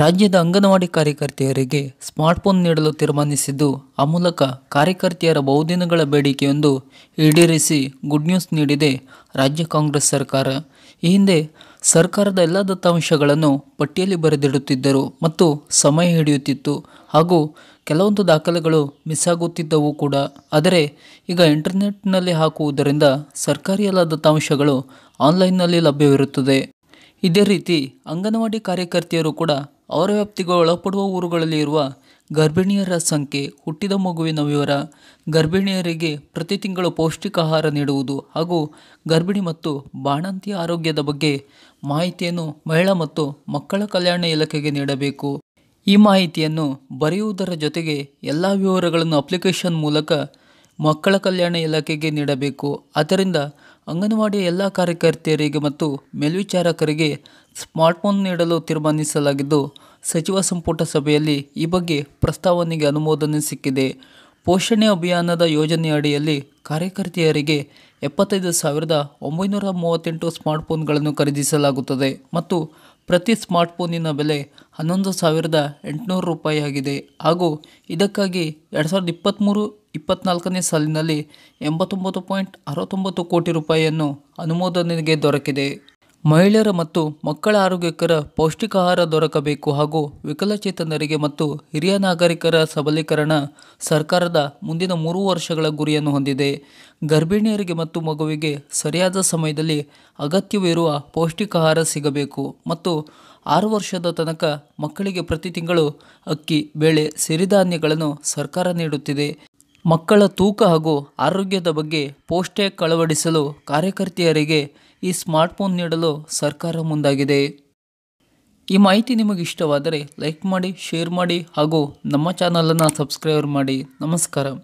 ರಾಜ್ಯದ ಅಂಗನವಾಡಿ ಕಾರ್ಯಕರ್ತೆಯರಿಗೆ ಸ್ಮಾರ್ಟ್ಫೋನ್ ನೀಡಲು ತೀರ್ಮಾನಿಸಿದ್ದು ಆ ಮೂಲಕ ಕಾರ್ಯಕರ್ತೆಯರ ಬಹುದಿನಗಳ ಬೇಡಿಕೆಯೊಂದು ಈಡೇರಿಸಿ ಗುಡ್ ನ್ಯೂಸ್ ನೀಡಿದೆ ರಾಜ್ಯ ಕಾಂಗ್ರೆಸ್ ಸರ್ಕಾರ ಈ ಹಿಂದೆ ಸರ್ಕಾರದ ಎಲ್ಲ ದತ್ತಾಂಶಗಳನ್ನು ಪಟ್ಟಿಯಲ್ಲಿ ಬರೆದಿಡುತ್ತಿದ್ದರು ಮತ್ತು ಸಮಯ ಹಿಡಿಯುತ್ತಿತ್ತು ಹಾಗೂ ಕೆಲವೊಂದು ದಾಖಲೆಗಳು ಮಿಸ್ ಆಗುತ್ತಿದ್ದವು ಕೂಡ ಆದರೆ ಈಗ ಇಂಟರ್ನೆಟ್ನಲ್ಲಿ ಹಾಕುವುದರಿಂದ ಸರ್ಕಾರಿ ಎಲ್ಲ ದತ್ತಾಂಶಗಳು ಆನ್ಲೈನ್ನಲ್ಲಿ ಲಭ್ಯವಿರುತ್ತದೆ ಇದೇ ರೀತಿ ಅಂಗನವಾಡಿ ಕಾರ್ಯಕರ್ತೆಯರು ಕೂಡ ಅವರ ವ್ಯಾಪ್ತಿಗೆ ಒಳಪಡುವ ಊರುಗಳಲ್ಲಿ ಇರುವ ಗರ್ಭಿಣಿಯರ ಸಂಖ್ಯೆ ಹುಟ್ಟಿದ ಮಗುವಿನ ವಿವರ ಗರ್ಭಿಣಿಯರಿಗೆ ಪ್ರತಿ ತಿಂಗಳು ಪೌಷ್ಟಿಕ ಆಹಾರ ನೀಡುವುದು ಹಾಗೂ ಗರ್ಭಿಣಿ ಮತ್ತು ಬಾಣಂತಿ ಆರೋಗ್ಯದ ಬಗ್ಗೆ ಮಾಹಿತಿಯನ್ನು ಮಹಿಳಾ ಮತ್ತು ಮಕ್ಕಳ ಕಲ್ಯಾಣ ಇಲಾಖೆಗೆ ನೀಡಬೇಕು ಈ ಮಾಹಿತಿಯನ್ನು ಬರೆಯುವುದರ ಜೊತೆಗೆ ಎಲ್ಲ ವಿವರಗಳನ್ನು ಅಪ್ಲಿಕೇಶನ್ ಮೂಲಕ ಮಕ್ಕಳ ಕಲ್ಯಾಣ ಇಲಾಖೆಗೆ ನೀಡಬೇಕು ಆದ್ದರಿಂದ ಅಂಗನವಾಡಿ ಎಲ್ಲ ಕಾರ್ಯಕರ್ತೆಯರಿಗೆ ಮತ್ತು ಮೇಲ್ವಿಚಾರಕರಿಗೆ ಸ್ಮಾರ್ಟ್ಫೋನ್ ನೀಡಲು ತೀರ್ಮಾನಿಸಲಾಗಿದ್ದು ಸಚಿವ ಸಂಪುಟ ಸಭೆಯಲ್ಲಿ ಈ ಬಗ್ಗೆ ಪ್ರಸ್ತಾವನೆಗೆ ಅನುಮೋದನೆ ಸಿಕ್ಕಿದೆ ಪೋಷಣೆ ಅಭಿಯಾನದ ಯೋಜನೆಯಡಿಯಲ್ಲಿ ಕಾರ್ಯಕರ್ತೆಯರಿಗೆ ಎಪ್ಪತ್ತೈದು ಸಾವಿರದ ಒಂಬೈನೂರ ಮೂವತ್ತೆಂಟು ಸ್ಮಾರ್ಟ್ಫೋನ್ಗಳನ್ನು ಖರೀದಿಸಲಾಗುತ್ತದೆ ಮತ್ತು ಪ್ರತಿ ಸ್ಮಾರ್ಟ್ಫೋನಿನ ಬೆಲೆ ಹನ್ನೊಂದು ಸಾವಿರದ ಎಂಟುನೂರು ರೂಪಾಯಿ ಆಗಿದೆ ಹಾಗೂ ಇದಕ್ಕಾಗಿ ಎರಡು ಸಾವಿರದ ಇಪ್ಪತ್ತ್ಮೂರು ಇಪ್ಪತ್ನಾಲ್ಕನೇ ಸಾಲಿನಲ್ಲಿ ಎಂಬತ್ತೊಂಬತ್ತು ಪಾಯಿಂಟ್ ಅರವತ್ತೊಂಬತ್ತು ಕೋಟಿ ರೂಪಾಯಿಯನ್ನು ಅನುಮೋದನೆಗೆ ದೊರಕಿದೆ ಮಹಿಳೆಯರ ಮತ್ತು ಮಕ್ಕಳ ಆರೋಗ್ಯಕರ ಪೌಷ್ಟಿಕ ಆಹಾರ ದೊರಕಬೇಕು ಹಾಗೂ ವಿಕಲಚೇತನರಿಗೆ ಮತ್ತು ಹಿರಿಯ ನಾಗರಿಕರ ಸಬಲೀಕರಣ ಸರ್ಕಾರದ ಮುಂದಿನ ಮೂರು ವರ್ಷಗಳ ಗುರಿಯನ್ನು ಹೊಂದಿದೆ ಗರ್ಭಿಣಿಯರಿಗೆ ಮತ್ತು ಮಗುವಿಗೆ ಸರಿಯಾದ ಸಮಯದಲ್ಲಿ ಅಗತ್ಯವಿರುವ ಪೌಷ್ಟಿಕ ಆಹಾರ ಸಿಗಬೇಕು ಮತ್ತು ಆರು ವರ್ಷದ ತನಕ ಮಕ್ಕಳಿಗೆ ಪ್ರತಿ ತಿಂಗಳು ಅಕ್ಕಿ ಬೇಳೆ ಸಿರಿಧಾನ್ಯಗಳನ್ನು ಸರ್ಕಾರ ನೀಡುತ್ತಿದೆ ಮಕ್ಕಳ ತೂಕ ಹಾಗೂ ಆರೋಗ್ಯದ ಬಗ್ಗೆ ಪೋಸ್ಟೇಕ್ ಅಳವಡಿಸಲು ಕಾರ್ಯಕರ್ತೆಯರಿಗೆ ಈ ಸ್ಮಾರ್ಟ್ಫೋನ್ ನೀಡಲು ಸರ್ಕಾರ ಮುಂದಾಗಿದೆ ಈ ಮಾಹಿತಿ ನಿಮಗೆ ಇಷ್ಟವಾದರೆ ಲೈಕ್ ಮಾಡಿ ಶೇರ್ ಮಾಡಿ ಹಾಗೂ ನಮ್ಮ ಚಾನಲನ್ನು ಸಬ್ಸ್ಕ್ರೈಬ್ ಮಾಡಿ ನಮಸ್ಕಾರ